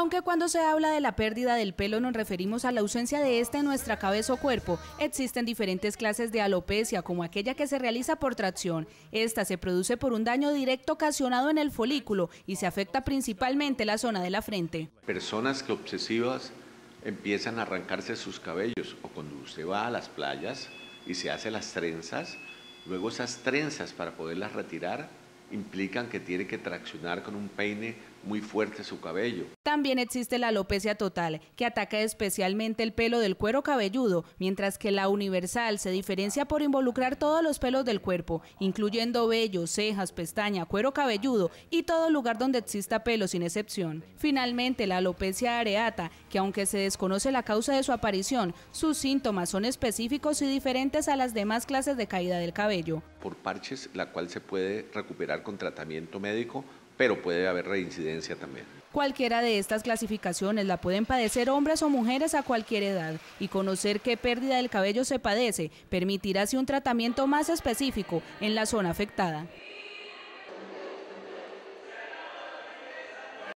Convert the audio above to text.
Aunque cuando se habla de la pérdida del pelo nos referimos a la ausencia de este en nuestra cabeza o cuerpo, existen diferentes clases de alopecia, como aquella que se realiza por tracción. Esta se produce por un daño directo ocasionado en el folículo y se afecta principalmente la zona de la frente. Personas que obsesivas empiezan a arrancarse sus cabellos o cuando usted va a las playas y se hace las trenzas, luego esas trenzas para poderlas retirar implican que tiene que traccionar con un peine muy fuerte su cabello. También existe la alopecia total, que ataca especialmente el pelo del cuero cabelludo, mientras que la universal se diferencia por involucrar todos los pelos del cuerpo, incluyendo vello, cejas, pestaña, cuero cabelludo y todo lugar donde exista pelo sin excepción. Finalmente, la alopecia areata, que aunque se desconoce la causa de su aparición, sus síntomas son específicos y diferentes a las demás clases de caída del cabello por parches, la cual se puede recuperar con tratamiento médico, pero puede haber reincidencia también. Cualquiera de estas clasificaciones la pueden padecer hombres o mujeres a cualquier edad y conocer qué pérdida del cabello se padece permitirá así un tratamiento más específico en la zona afectada.